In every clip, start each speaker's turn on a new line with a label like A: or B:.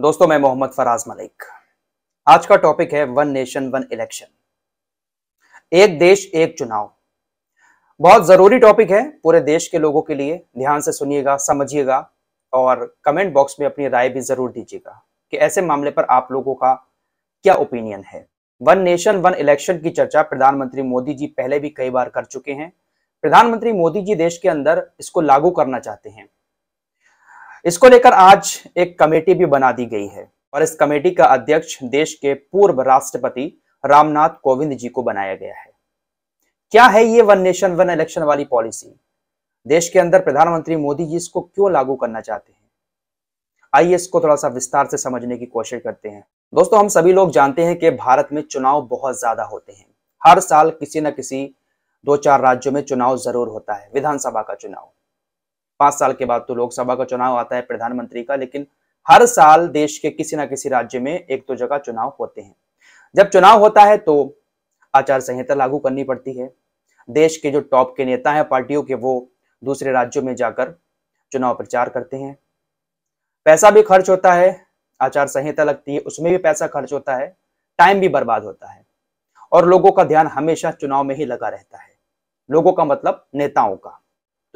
A: दोस्तों मैं मोहम्मद फराज मलिक आज का टॉपिक है वन नेशन वन इलेक्शन एक देश एक चुनाव बहुत जरूरी टॉपिक है पूरे देश के लोगों के लिए ध्यान से सुनिएगा समझिएगा और कमेंट बॉक्स में अपनी राय भी जरूर दीजिएगा कि ऐसे मामले पर आप लोगों का क्या ओपिनियन है वन नेशन वन इलेक्शन की चर्चा प्रधानमंत्री मोदी जी पहले भी कई बार कर चुके हैं प्रधानमंत्री मोदी जी देश के अंदर इसको लागू करना चाहते हैं इसको लेकर आज एक कमेटी भी बना दी गई है और इस कमेटी का अध्यक्ष देश के पूर्व राष्ट्रपति रामनाथ कोविंद जी को बनाया गया है क्या है ये वन नेशन वन इलेक्शन वाली पॉलिसी देश के अंदर प्रधानमंत्री मोदी जी इसको क्यों लागू करना चाहते हैं आइए इसको थोड़ा सा विस्तार से समझने की कोशिश करते हैं दोस्तों हम सभी लोग जानते हैं कि भारत में चुनाव बहुत ज्यादा होते हैं हर साल किसी न किसी दो चार राज्यों में चुनाव जरूर होता है विधानसभा का चुनाव पांच साल के बाद तो लोकसभा का चुनाव आता है प्रधानमंत्री का लेकिन हर साल देश के किसी ना किसी राज्य में एक दो तो जगह चुनाव होते हैं जब चुनाव होता है तो आचार संहिता लागू करनी पड़ती है देश के जो टॉप के नेता हैं पार्टियों के वो दूसरे राज्यों में जाकर चुनाव प्रचार करते हैं पैसा भी खर्च होता है आचार संहिता लगती है उसमें भी पैसा खर्च होता है टाइम भी बर्बाद होता है और लोगों का ध्यान हमेशा चुनाव में ही लगा रहता है लोगों का मतलब नेताओं का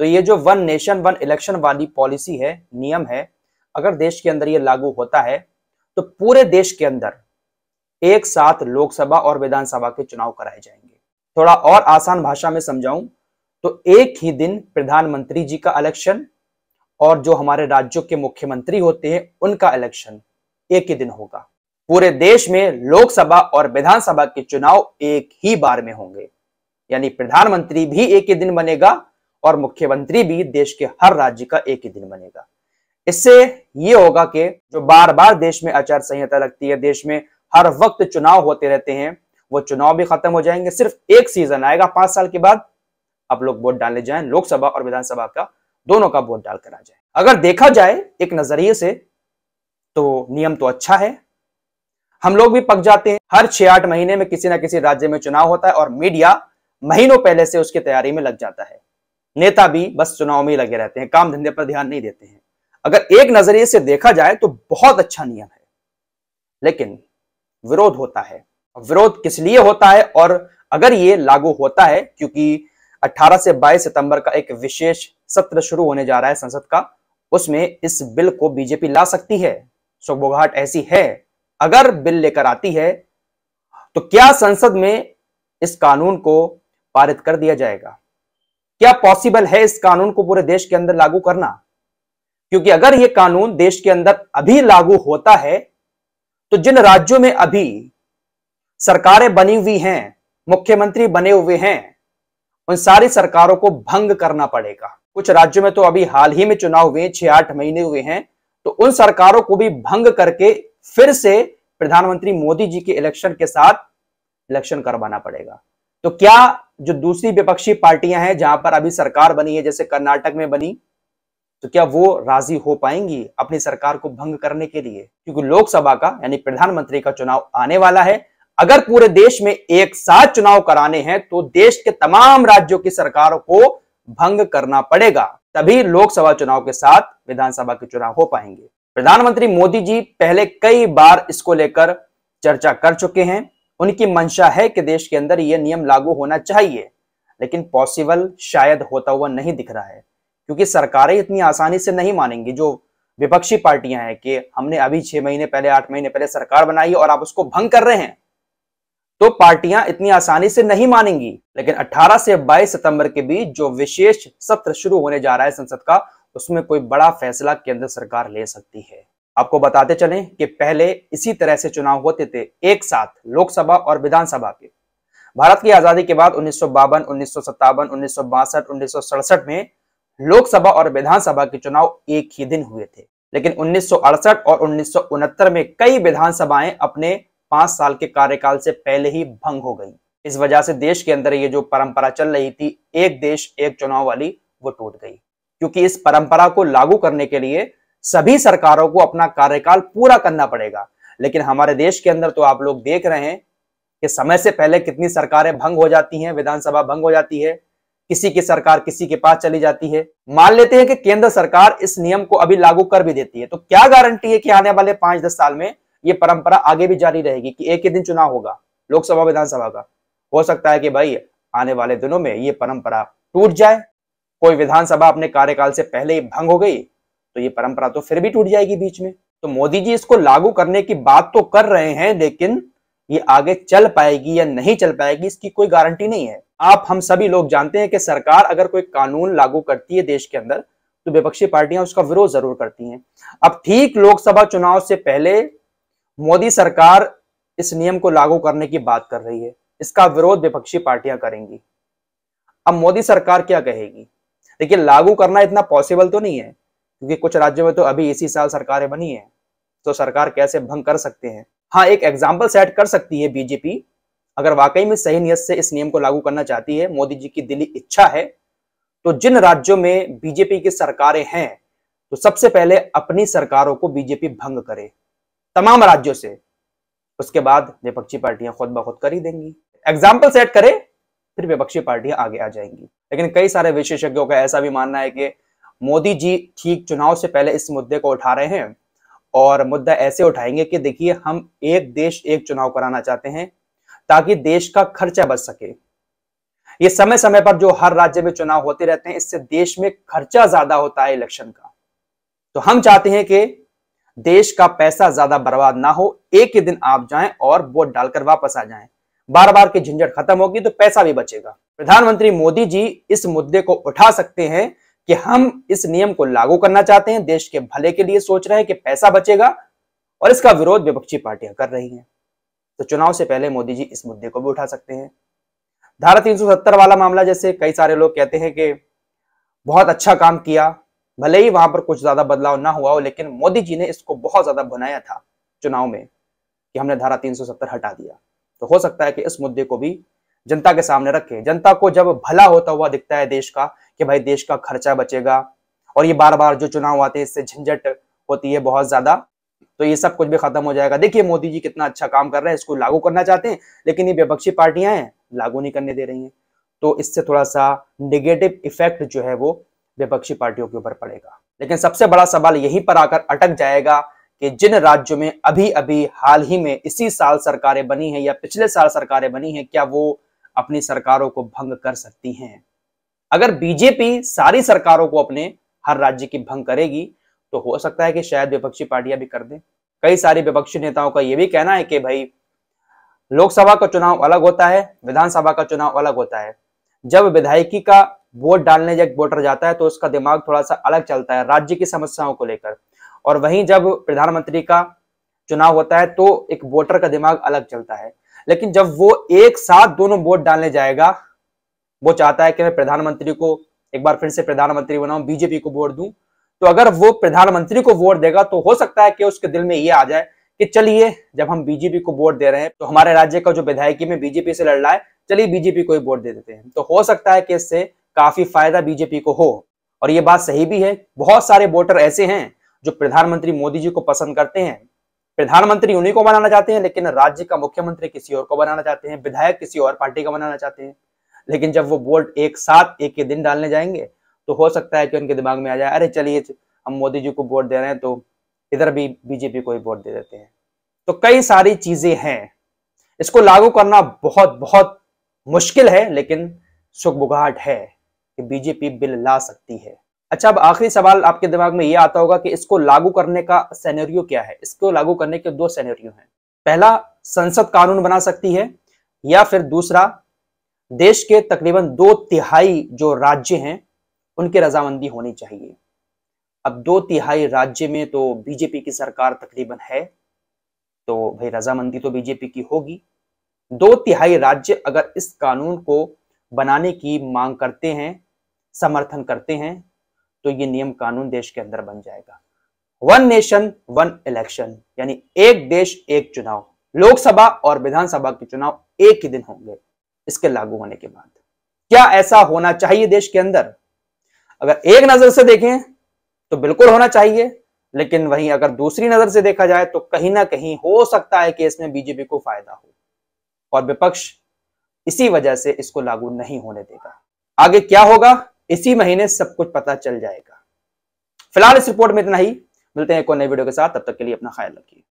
A: तो ये जो वन नेशन वन इलेक्शन वाली पॉलिसी है नियम है अगर देश के अंदर ये लागू होता है तो पूरे देश के अंदर एक साथ लोकसभा और विधानसभा के चुनाव कराए जाएंगे थोड़ा और आसान भाषा में समझाऊं तो एक ही दिन प्रधानमंत्री जी का इलेक्शन और जो हमारे राज्यों के मुख्यमंत्री होते हैं उनका इलेक्शन एक ही दिन होगा पूरे देश में लोकसभा और विधानसभा के चुनाव एक ही बार में होंगे यानी प्रधानमंत्री भी एक ही दिन बनेगा और मुख्यमंत्री भी देश के हर राज्य का एक ही दिन बनेगा इससे ये होगा कि जो बार बार देश में आचार संहिता लगती है देश में हर वक्त चुनाव होते रहते हैं वो चुनाव भी खत्म हो जाएंगे सिर्फ एक सीजन आएगा पांच साल के बाद अब लोग वोट डालने जाए लोकसभा और विधानसभा का दोनों का वोट डालकर आ जाए अगर देखा जाए एक नजरिए से तो नियम तो अच्छा है हम लोग भी पक जाते हैं हर छह आठ महीने में किसी ना किसी राज्य में चुनाव होता है और मीडिया महीनों पहले से उसकी तैयारी में लग जाता है नेता भी बस चुनाव में लगे रहते हैं काम धंधे पर ध्यान नहीं देते हैं अगर एक नजरिए से देखा जाए तो बहुत अच्छा नियम है लेकिन विरोध होता है विरोध किस लिए होता है और अगर ये लागू होता है क्योंकि 18 से 22 सितंबर का एक विशेष सत्र शुरू होने जा रहा है संसद का उसमें इस बिल को बीजेपी ला सकती है सुगबुघाट ऐसी है अगर बिल लेकर आती है तो क्या संसद में इस कानून को पारित कर दिया जाएगा क्या पॉसिबल है इस कानून को पूरे देश के अंदर लागू करना क्योंकि अगर यह कानून देश के अंदर अभी लागू होता है तो जिन राज्यों में अभी सरकारें बनी हुई हैं मुख्यमंत्री बने हुए हैं उन सारी सरकारों को भंग करना पड़ेगा कुछ राज्यों में तो अभी हाल ही में चुनाव हुए छह आठ महीने हुए हैं तो उन सरकारों को भी भंग करके फिर से प्रधानमंत्री मोदी जी के इलेक्शन के साथ इलेक्शन करवाना पड़ेगा तो क्या जो दूसरी विपक्षी पार्टियां हैं जहां पर अभी सरकार बनी है जैसे कर्नाटक में बनी तो क्या वो राजी हो पाएंगी अपनी सरकार को भंग करने के लिए क्योंकि लोकसभा का यानी प्रधानमंत्री का चुनाव आने वाला है अगर पूरे देश में एक साथ चुनाव कराने हैं तो देश के तमाम राज्यों की सरकारों को भंग करना पड़ेगा तभी लोकसभा चुनाव के साथ विधानसभा के चुनाव हो पाएंगे प्रधानमंत्री मोदी जी पहले कई बार इसको लेकर चर्चा कर चुके हैं उनकी मंशा है कि देश के अंदर ये नियम लागू होना चाहिए लेकिन पॉसिबल शायद होता हुआ नहीं दिख रहा है क्योंकि सरकारें इतनी आसानी से नहीं मानेंगी जो विपक्षी पार्टियां हैं कि हमने अभी छह महीने पहले आठ महीने पहले सरकार बनाई और आप उसको भंग कर रहे हैं तो पार्टियां इतनी आसानी से नहीं मानेंगी लेकिन 18 से 22 सितंबर के बीच जो विशेष सत्र शुरू होने जा रहा है संसद का उसमें कोई बड़ा फैसला केंद्र सरकार ले सकती है आपको बताते चलें कि पहले इसी तरह से चुनाव होते थे एक साथ लोकसभा और विधानसभा के भारत की आजादी के बाद उन्नीस सौ बावन उन्नीस सौ सत्तावन उन्नीस सौ बासठ उन्नीस सौ सड़सठ में लोकसभा और विधानसभा के चुनाव एक ही दिन हुए थे लेकिन उन्नीस और उन्नीस में कई विधानसभाएं अपने पांच साल के कार्यकाल से पहले ही भंग हो गई इस वजह से देश के अंदर ये जो परंपरा चल रही थी एक देश एक चुनाव वाली वो टूट गई क्योंकि इस परंपरा को लागू करने के लिए सभी सरकारों को अपना कार्यकाल पूरा करना पड़ेगा लेकिन हमारे देश के अंदर तो आप लोग देख रहे हैं कि समय से पहले कितनी सरकारें भंग हो जाती हैं विधानसभा भंग हो जाती है किसी की सरकार किसी के पास चली जाती है मान लेते हैं कि केंद्र सरकार इस नियम को अभी लागू कर भी देती है तो क्या गारंटी है कि आने वाले पांच दस साल में ये परंपरा आगे भी जारी रहेगी कि एक ही दिन चुनाव होगा लोकसभा विधानसभा का हो सकता है कि भाई आने वाले दिनों में ये परंपरा टूट जाए कोई विधानसभा अपने कार्यकाल से पहले ही भंग हो गई तो ये परंपरा तो फिर भी टूट जाएगी बीच में तो मोदी जी इसको लागू करने की बात तो कर रहे हैं लेकिन ये आगे चल पाएगी या नहीं चल पाएगी इसकी कोई गारंटी नहीं है आप हम सभी लोग जानते हैं कि सरकार अगर कोई कानून लागू करती है देश के अंदर तो विपक्षी पार्टियां उसका विरोध जरूर करती हैं अब ठीक लोकसभा चुनाव से पहले मोदी सरकार इस नियम को लागू करने की बात कर रही है इसका विरोध विपक्षी पार्टियां करेंगी अब मोदी सरकार क्या कहेगी देखिए लागू करना इतना पॉसिबल तो नहीं है क्योंकि कुछ राज्यों में तो अभी इसी साल सरकारें बनी है तो सरकार कैसे भंग कर सकते हैं हाँ एक एग्जाम्पल सेट कर सकती है बीजेपी अगर वाकई में सही नियत से इस नियम को लागू करना चाहती है मोदी जी की दिली इच्छा है तो जिन राज्यों में बीजेपी की सरकारें हैं तो सबसे पहले अपनी सरकारों को बीजेपी भंग करे तमाम राज्यों से उसके बाद विपक्षी पार्टियां खुद ब खुद कर ही देंगी एग्जाम्पल सेट करे फिर विपक्षी पार्टियां आगे आ जाएंगी लेकिन कई सारे विशेषज्ञों का ऐसा भी मानना है कि मोदी जी ठीक चुनाव से पहले इस मुद्दे को उठा रहे हैं और मुद्दा ऐसे उठाएंगे कि देखिए हम एक देश एक चुनाव कराना चाहते हैं ताकि देश का खर्चा बच सके ये समय समय पर जो हर राज्य में चुनाव होते रहते हैं इससे देश में खर्चा ज्यादा होता है इलेक्शन का तो हम चाहते हैं कि देश का पैसा ज्यादा बर्बाद ना हो एक ही दिन आप जाएं और वोट डालकर वापस आ जाएं बार बार की झंझट खत्म होगी तो पैसा भी बचेगा प्रधानमंत्री मोदी जी इस मुद्दे को उठा सकते हैं कि हम इस नियम को लागू करना चाहते हैं देश के भले के लिए सोच रहे हैं कि पैसा बचेगा और इसका विरोध विपक्षी पार्टियां कर रही हैं तो चुनाव से पहले मोदी जी इस मुद्दे को भी उठा सकते हैं धारा 370 वाला मामला जैसे कई सारे लोग कहते हैं कि बहुत अच्छा काम किया भले ही वहां पर कुछ ज्यादा बदलाव ना हुआ हो लेकिन मोदी जी ने इसको बहुत ज्यादा बनाया था चुनाव में कि हमने धारा 370 हटा दिया तो हो सकता है कि इस मुद्दे को भी जनता के सामने रखें जनता को जब भला होता हुआ दिखता है देश का कि भाई देश का खर्चा बचेगा और ये बार बार जो चुनाव आते हैं इससे झंझट होती है बहुत ज्यादा तो ये सब कुछ भी खत्म हो जाएगा देखिए मोदी जी कितना अच्छा काम कर रहे हैं इसको लागू करना चाहते हैं लेकिन ये विपक्षी पार्टियां हैं लागू नहीं करने दे रही हैं तो इससे थोड़ा सा निगेटिव इफेक्ट जो है वो विपक्षी पार्टियों के ऊपर पड़ेगा लेकिन सबसे बड़ा सवाल यहीं पर आकर अटक जाएगा कि जिन राज्यों में अभी अभी हाल ही में इसी साल सरकारें बनी हैं या पिछले साल सरकारें बनी हैं क्या वो अपनी सरकारों को भंग कर सकती हैं अगर बीजेपी सारी सरकारों को अपने हर राज्य की भंग करेगी तो हो सकता है कि शायद विपक्षी पार्टियां भी कर दें कई सारे विपक्षी नेताओं का यह भी कहना है कि भाई लोकसभा का चुनाव अलग होता है विधानसभा का चुनाव अलग होता है जब विधायकी का वोट डालने जब वोटर जाता है तो उसका दिमाग थोड़ा सा अलग चलता है राज्य की समस्याओं को लेकर और वहीं जब प्रधानमंत्री का चुनाव होता है तो एक वोटर का दिमाग अलग चलता है लेकिन जब वो एक साथ दोनों वोट डालने जाएगा वो चाहता है कि मैं प्रधानमंत्री को एक बार फिर से प्रधानमंत्री बनाऊं बीजेपी को वोट दूं तो अगर वो प्रधानमंत्री को वोट देगा तो हो सकता है कि उसके दिल में ये आ जाए कि चलिए जब हम बीजेपी को वोट दे रहे हैं तो हमारे राज्य का जो विधायकी में बीजेपी से लड़ रहा है चलिए बीजेपी को ही वोट दे देते हैं तो हो सकता है कि इससे काफी फायदा बीजेपी को हो और ये बात सही भी है बहुत सारे वोटर ऐसे हैं जो प्रधानमंत्री मोदी जी को पसंद करते हैं प्रधानमंत्री उन्हीं को बनाना चाहते हैं लेकिन राज्य का मुख्यमंत्री किसी और को बनाना चाहते हैं विधायक किसी और पार्टी का बनाना चाहते हैं लेकिन जब वो बोल्ट एक साथ एक ही दिन डालने जाएंगे तो हो सकता है कि उनके दिमाग में आ जाए अरे चलिए हम मोदी जी को वोट दे रहे हैं तो इधर भी बीजेपी को ही वोट दे देते हैं तो कई सारी चीजें हैं इसको लागू करना बहुत बहुत मुश्किल है लेकिन सुखबुगाहट है कि बीजेपी बिल ला सकती है अच्छा अब आखिरी सवाल आपके दिमाग में ये आता होगा कि इसको लागू करने का सैनरियो क्या है इसको लागू करने के दो सैनरियो हैं पहला संसद कानून बना सकती है या फिर दूसरा देश के तकरीबन दो तिहाई जो राज्य हैं उनकी रजामंदी होनी चाहिए अब दो तिहाई राज्य में तो बीजेपी की सरकार तकरीबन है तो भाई रजामंदी तो बीजेपी की होगी दो तिहाई राज्य अगर इस कानून को बनाने की मांग करते हैं समर्थन करते हैं तो ये नियम कानून देश के अंदर बन जाएगा वन नेशन वन इलेक्शन यानी एक देश एक चुनाव लोकसभा और विधानसभा के चुनाव एक ही दिन होंगे इसके लागू होने के बाद क्या ऐसा होना चाहिए देश के अंदर अगर एक नजर से देखें तो बिल्कुल होना चाहिए लेकिन वहीं अगर दूसरी नजर से देखा जाए तो कहीं ना कहीं हो सकता है कि इसमें बीजेपी को फायदा हो और विपक्ष इसी वजह से इसको लागू नहीं होने देगा आगे क्या होगा इसी महीने सब कुछ पता चल जाएगा फिलहाल इस रिपोर्ट में इतना ही मिलते हैं एक और नई वीडियो के साथ तब तक के लिए अपना ख्याल रखिए